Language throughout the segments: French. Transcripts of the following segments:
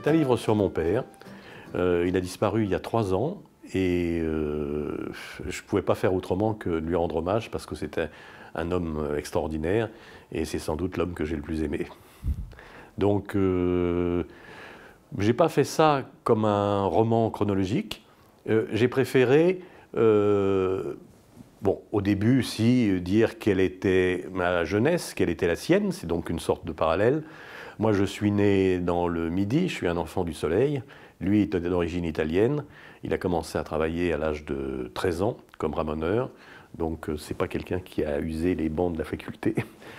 C'est un livre sur mon père. Euh, il a disparu il y a trois ans et euh, je ne pouvais pas faire autrement que de lui rendre hommage parce que c'était un homme extraordinaire et c'est sans doute l'homme que j'ai le plus aimé. Donc, je euh, j'ai pas fait ça comme un roman chronologique. j'ai préféré, bon, au début, si dire quelle était ma jeunesse, quelle était la sienne, c'est donc une sorte de parallèle. Moi, je suis né dans le Midi, je suis un enfant du soleil. Lui est d'origine italienne. Il a commencé à travailler à l'âge de 13 ans comme ramoneur. Donc, euh, ce n'est pas quelqu'un qui a usé les bancs de la faculté.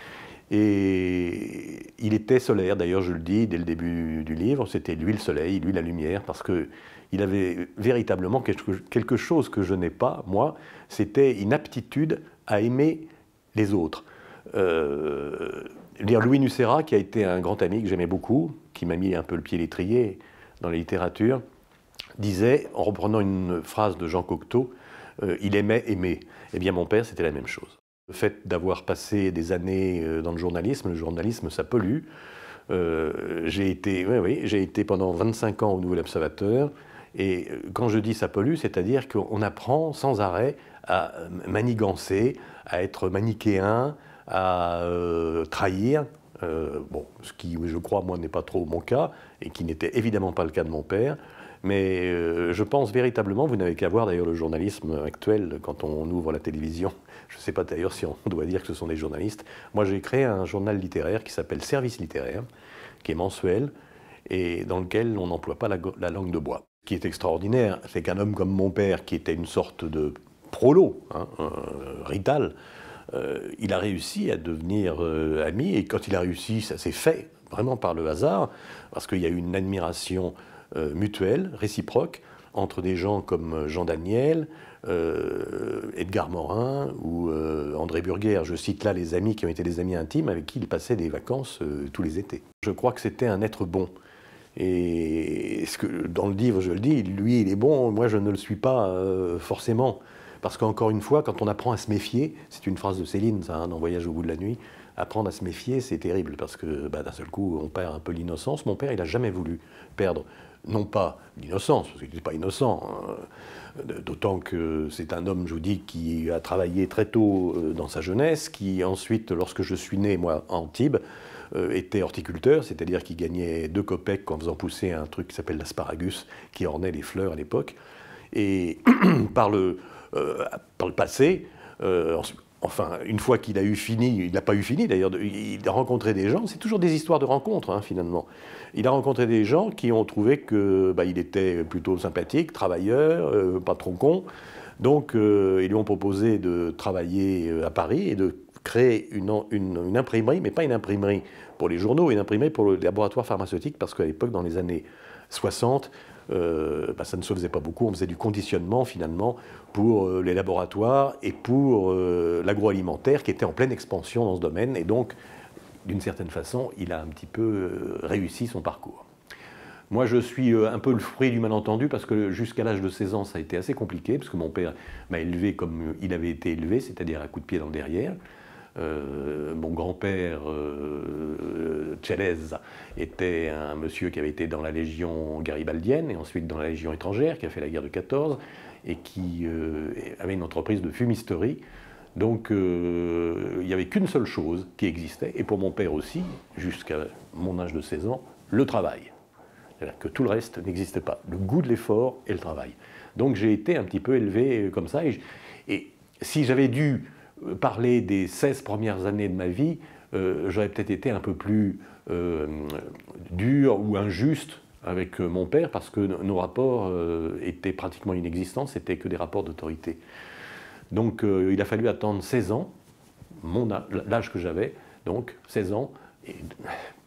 Et il était solaire, d'ailleurs, je le dis dès le début du livre, c'était lui le soleil, lui la lumière, parce qu'il avait véritablement quelque chose que je n'ai pas, moi, c'était une aptitude à aimer les autres. Euh, Louis Nucera, qui a été un grand ami que j'aimais beaucoup, qui m'a mis un peu le pied l'étrier dans la littérature, disait, en reprenant une phrase de Jean Cocteau, euh, il aimait aimer. Eh bien, mon père, c'était la même chose. Le fait d'avoir passé des années euh, dans le journalisme, le journalisme, ça pollue. Euh, j'ai été, oui, j'ai été pendant 25 ans au Nouvel Observateur. Et quand je dis ça pollue, c'est-à-dire qu'on apprend sans arrêt à manigancer, à être manichéen, à euh, trahir, euh, bon, ce qui, je crois, moi, n'est pas trop mon cas, et qui n'était évidemment pas le cas de mon père. Mais euh, je pense véritablement, vous n'avez qu'à voir d'ailleurs le journalisme actuel quand on ouvre la télévision. Je ne sais pas d'ailleurs si on doit dire que ce sont des journalistes. Moi, j'ai créé un journal littéraire qui s'appelle Service littéraire, qui est mensuel et dans lequel on n'emploie pas la, langue de bois. Ce qui est extraordinaire, c'est qu'un homme comme mon père, qui était une sorte de prolo, hein, rital, euh, il a réussi à devenir euh, ami, et quand il a réussi, ça s'est fait vraiment par le hasard, parce qu'il y a eu une admiration euh, mutuelle, réciproque, entre des gens comme Jean Daniel, Edgar Morin ou André Burger. Je cite là les amis qui ont été des amis intimes avec qui il passait des vacances tous les étés. Je crois que c'était un être bon. Et ce que, dans le livre, je le dis, lui, il est bon, moi, je ne le suis pas forcément. Parce qu'encore une fois, quand on apprend à se méfier, c'est une phrase de Céline, ça, hein, dans Voyage au bout de la nuit, apprendre à se méfier, c'est terrible, parce que bah, d'un seul coup, on perd un peu l'innocence. Mon père, il n'a jamais voulu perdre, non pas l'innocence, parce qu'il n'est pas innocent, hein, d'autant que c'est un homme, je vous dis, qui a travaillé très tôt euh, dans sa jeunesse, qui ensuite, lorsque je suis né, moi, en Tibe, euh, était horticulteur, c'est-à-dire qu'il gagnait deux copecs en faisant pousser un truc qui s'appelle l'asparagus, qui ornait les fleurs à l'époque. Et par le, euh, par le passé, euh, enfin, une fois qu'il a eu fini, il n'a pas eu fini d'ailleurs, il a rencontré des gens, c'est toujours des histoires de rencontres hein, finalement. Il a rencontré des gens qui ont trouvé qu'il bah, était plutôt sympathique, travailleur, euh, pas trop con. Donc ils lui ont proposé de travailler à Paris et de créer une, une, imprimerie, mais pas une imprimerie pour les journaux, une imprimerie pour le laboratoire pharmaceutique, parce qu'à l'époque, dans les années 60, euh, bah, ça ne se faisait pas beaucoup. On faisait du conditionnement finalement pour euh, les laboratoires et pour euh, l'agroalimentaire qui était en pleine expansion dans ce domaine. Et donc, d'une certaine façon, il a un petit peu réussi son parcours. Moi, je suis un peu le fruit du malentendu parce que jusqu'à l'âge de 16 ans, ça a été assez compliqué parce que mon père m'a élevé comme il avait été élevé, c'est-à-dire à coup de pied dans le derrière. Euh, mon grand-père, euh, euh était un monsieur qui avait été dans la Légion garibaldienne et ensuite dans la Légion étrangère, qui a fait la guerre de 14 et qui euh, avait une entreprise de fumisterie. Donc il n'y avait qu'une seule chose qui existait, et pour mon père aussi, jusqu'à mon âge de 16 ans, le travail. que tout le reste n'existait pas, le goût de l'effort et le travail. Donc j'ai été un petit peu élevé comme ça, et si j'avais dû parler des 16 premières années de ma vie, euh, j'aurais peut-être été un peu plus euh, dur ou injuste avec euh, mon père parce que nos rapports étaient pratiquement inexistants, c'était que des rapports d'autorité. Donc il a fallu attendre 16 ans, l'âge que j'avais, donc 16 ans,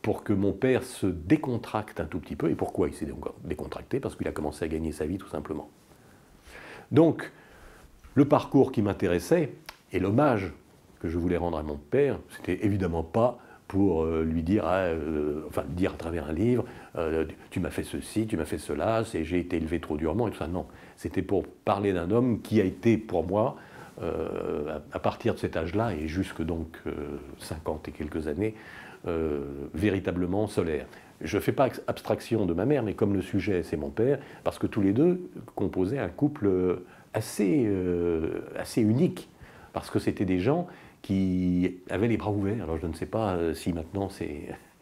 pour que mon père se décontracte un tout petit peu. Et pourquoi il s'est décontracté Parce qu'il a commencé à gagner sa vie tout simplement. Donc le parcours qui m'intéressait, et l'hommage que je voulais rendre à mon père, c'était évidemment pas pour euh, lui dire, ah, euh, enfin dire à travers un livre, euh, tu m'as fait ceci, tu m'as fait cela, j'ai été élevé trop durement et tout ça. Non, c'était pour parler d'un homme qui a été pour moi, à, partir de cet âge-là et jusque donc 50 et quelques années, véritablement solaire. Je ne fais pas abstraction de ma mère, mais comme le sujet c'est mon père, parce que tous les deux composaient un couple assez, assez unique parce que c'était des gens qui avaient les bras ouverts. Alors je ne sais pas euh, si maintenant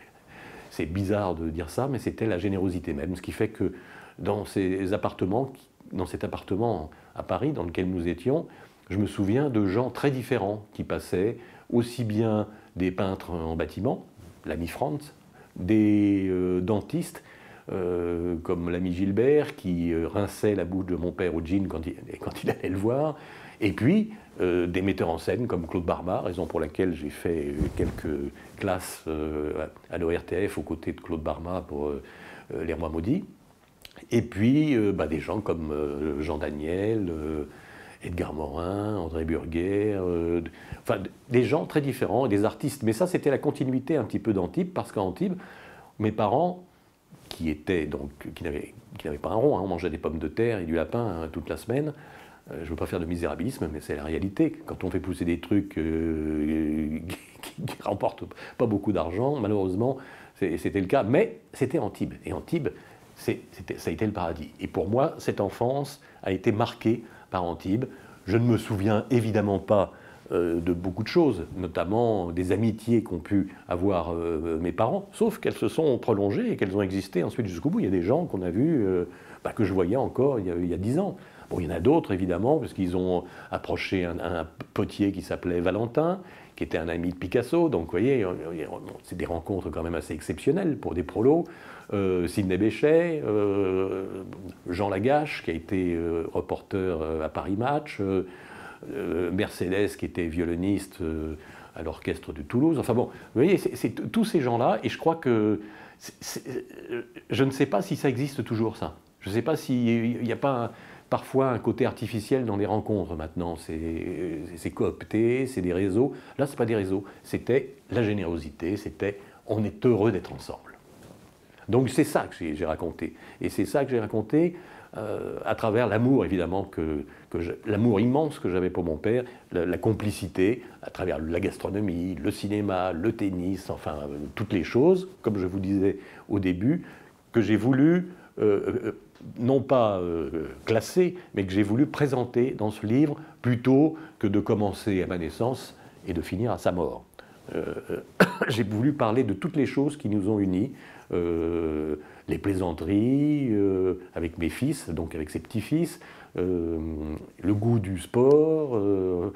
c'est bizarre de dire ça, mais c'était la générosité même, ce qui fait que dans ces appartements, dans cet appartement à Paris dans lequel nous étions, je me souviens de gens très différents qui passaient, aussi bien des peintres en bâtiment, l'ami Franz, des euh, dentistes, euh, comme l'ami Gilbert, qui rinçait la bouche de mon père au jean quand il allait le voir, et puis, euh, des metteurs en scène comme Claude Barba, raison pour laquelle j'ai fait quelques classes euh, à l'ORTF aux côtés de Claude Barma pour euh, Les Rois Maudits. Et puis, bah, des gens comme Jean Daniel, Edgar Morin, André Burguer, enfin, des gens très différents, des artistes. Mais ça, c'était la continuité un petit peu d'Antibes, parce qu'à Antibes, mes parents qui n'avaient pas un rond, hein, on mangeait des pommes de terre et du lapin hein, toute la semaine. Euh, je ne veux pas faire de misérabilisme, mais c'est la réalité. Quand on fait pousser des trucs euh, qui, ne remportent pas beaucoup d'argent, malheureusement, c'était le cas. Mais c'était Antibes. Et Antibes, ça a été le paradis. Et pour moi, cette enfance a été marquée par Antibes. Je ne me souviens évidemment pas euh, de beaucoup de choses, notamment des amitiés qu'ont pu avoir mes parents, sauf qu'elles se sont prolongées et qu'elles ont existé ensuite jusqu'au bout. Il y a des gens qu'on a vus, bah, que je voyais encore il y a dix ans. Bon, il y en a d'autres, évidemment, parce qu'ils ont approché un, potier qui s'appelait Valentin, qui était un ami de Picasso. Donc, vous voyez, c'est des rencontres quand même assez exceptionnelles pour des prolos. Euh, Sidney Béchet, euh, Jean Lagache, qui a été euh, reporter à Paris Match, Mercedes, qui était violoniste à l'orchestre de Toulouse. Enfin bon, vous voyez, c'est tous ces gens-là, et je crois que je ne sais pas si ça existe toujours, ça. Je ne sais pas s'il n'y a pas parfois un côté artificiel dans les rencontres maintenant. C'est coopté, c'est des réseaux. Là, ce n'est pas des réseaux. C'était la générosité, c'était on est heureux d'être ensemble. Donc c'est ça que j'ai raconté. Et c'est ça que j'ai raconté euh, à travers l'amour, évidemment, que, l'amour immense que j'avais pour mon père, la, complicité, à travers la gastronomie, le cinéma, le tennis, enfin, euh, toutes les choses, comme je vous disais au début, que j'ai voulu euh, non pas euh, classé, mais que j'ai voulu présenter dans ce livre, plutôt que de commencer à ma naissance et de finir à sa mort. Euh, euh, j'ai voulu parler de toutes les choses qui nous ont unis, les plaisanteries avec mes fils, donc avec ses petits-fils, le goût du sport, le,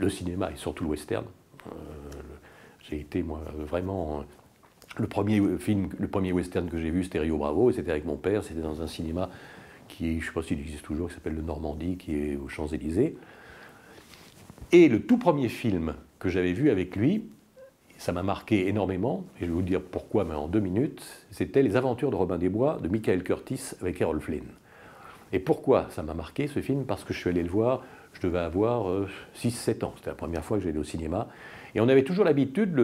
le, cinéma et surtout le western. j'ai été moi vraiment le premier euh, film, le premier western que j'ai vu, c'était Rio Bravo, et c'était avec mon père, c'était dans un cinéma qui, je ne sais pas s'il existe toujours, qui s'appelle le Normandie, qui est aux Champs-Élysées. Et le tout premier film que j'avais vu avec lui, ça m'a marqué énormément, et je vais vous dire pourquoi, mais en deux minutes, c'était Les Aventures de Robin des Bois de Michael Curtis avec Errol Flynn. Et pourquoi ça m'a marqué ce film Parce que je suis allé le voir, je devais avoir 6-7 euh, ans, c'était la première fois que j'allais au cinéma, et on avait toujours l'habitude,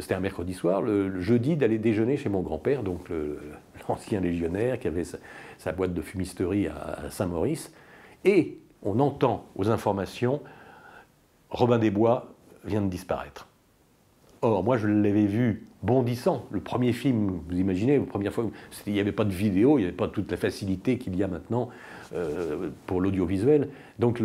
c'était un mercredi soir, le, jeudi, d'aller déjeuner chez mon grand-père, donc l'ancien légionnaire qui avait sa, boîte de fumisterie à, Saint-Maurice. Et on entend aux informations Robin des Bois vient de disparaître. Or, moi, je l'avais vu bondissant. Le premier film, vous imaginez, la première fois, il n'y avait pas de vidéo, il n'y avait pas toute la facilité qu'il y a maintenant euh, pour l'audiovisuel. Donc,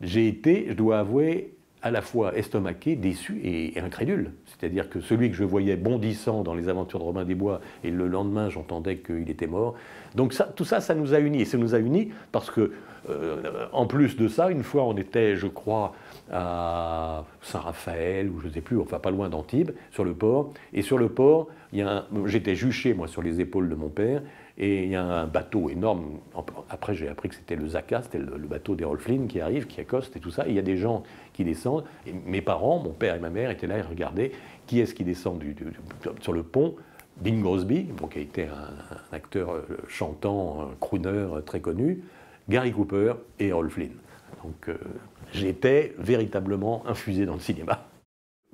j'ai été, je dois avouer, à la fois estomaqué, déçu et, incrédule. C'est-à-dire que celui que je voyais bondissant dans les aventures de Robin des Bois, et le lendemain j'entendais qu'il était mort. Donc tout ça, ça nous a unis. Et ça nous a unis parce que, euh, en plus de ça, une fois on était, je crois, à Saint-Raphaël, ou je ne sais plus, enfin pas loin d'Antibes, sur le port. Et sur le port, j'étais juché, moi, sur les épaules de mon père, et il y a un bateau énorme. Après, j'ai appris que c'était le Zaka, c'était le, bateau des Flynn qui arrive, qui accoste et tout ça. il y a des gens qui descendent. Et mes parents, mon père et ma mère étaient là et regardaient qui est-ce qui descend sur le pont. Bing Crosby, bon, qui a été un, acteur euh, chantant, un crooner euh, très connu, Gary Cooper et Rolf Donc euh, j'étais véritablement infusé dans le cinéma.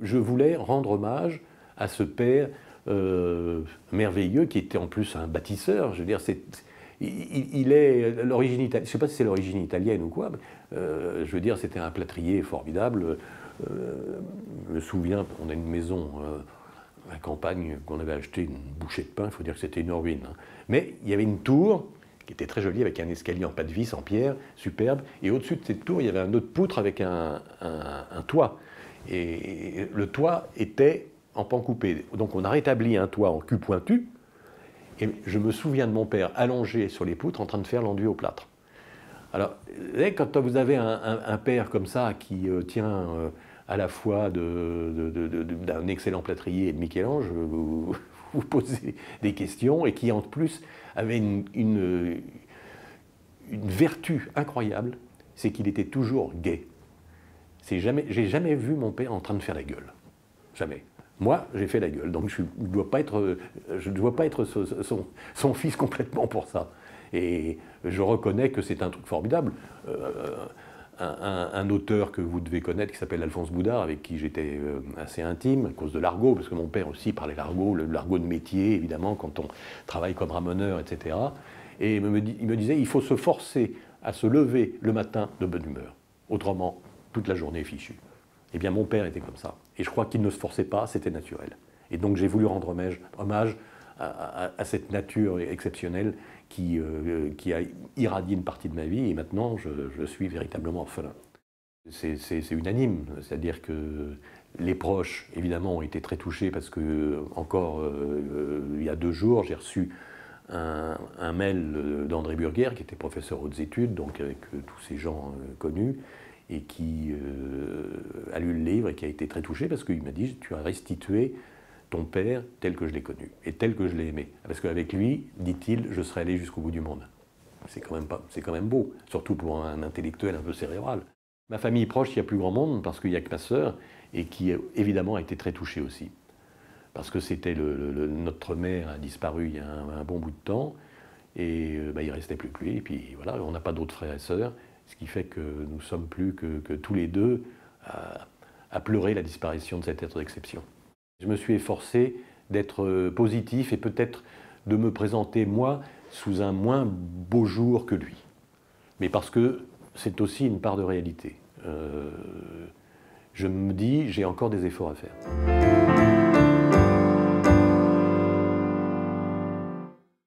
Je voulais rendre hommage à ce père euh, merveilleux, qui était en plus un bâtisseur. Je veux dire, c'est, il, est l'origine sais pas si c'est l'origine italienne ou quoi. Mais, euh, je veux dire, c'était un plâtrier formidable. Euh, je me souviens, on a une maison à campagne qu'on avait acheté une bouchée de pain. Il faut dire que c'était une ruine. Hein. Mais il y avait une tour qui était très jolie avec un escalier en pas de vis en pierre, superbe. Et au-dessus de cette tour, il y avait un autre poutre avec un toit. Et le toit était en pan coupé. Donc on a rétabli un toit en cul pointu. Et je me souviens de mon père allongé sur les poutres en train de faire l'enduit au plâtre. Alors, quand vous avez un, père comme ça qui euh, tient euh, à la fois d'un excellent plâtrier et de Michel-Ange, euh, vous, posez des questions et qui en plus avait une, une, vertu incroyable, c'est qu'il était toujours gay. Jamais, j'ai jamais vu mon père en train de faire la gueule. Jamais. Moi, j'ai fait la gueule, donc je ne dois pas être, je dois pas être euh, son, fils complètement pour ça. Et je reconnais que c'est un truc formidable. Euh, un, auteur que vous devez connaître qui s'appelle Alphonse Boudard, avec qui j'étais euh, assez intime, à cause de l'argot, parce que mon père aussi parlait l'argot, l'argot de métier, évidemment, quand on travaille comme ramoneur, etc. Et il me disait, il faut se forcer à se lever le matin de bonne humeur. Autrement, toute la journée est fichue. Eh bien, mon père était comme ça. Et je crois qu'il ne se forçait pas, c'était naturel. Et donc, j'ai voulu rendre hommage, hommage à, cette nature exceptionnelle euh, euh, qui, a irradié une partie de ma vie. Et maintenant, je, suis véritablement orphelin. C'est unanime. C'est-à-dire que les proches, évidemment, ont été très touchés parce que, encore euh, il y a deux jours, j'ai reçu un, mail d'André Burguer, qui était professeur aux études, donc avec tous ces gens connus, et qui euh, a lu le livre et qui a été très touché parce qu'il m'a dit Tu as restitué ton père tel que je l'ai connu et tel que je l'ai aimé. Parce qu'avec lui, dit-il, je serais allé jusqu'au bout du monde. C'est quand, même quand même beau, surtout pour un intellectuel un peu cérébral. Ma famille proche, il n'y a plus grand monde parce qu'il n'y a que ma sœur et qui évidemment a été très touchée aussi. Parce que c'était notre mère a disparu il y a un, bon bout de temps et euh, bah, il ne restait plus que lui. Et puis voilà, on n'a pas d'autres frères et sœurs ce qui fait que nous sommes plus que, tous les deux à, pleurer la disparition de cet être d'exception. Je me suis efforcé d'être positif et peut-être de me présenter moi sous un moins beau jour que lui. Mais parce que c'est aussi une part de réalité. Euh, je me dis, j'ai encore des efforts à faire.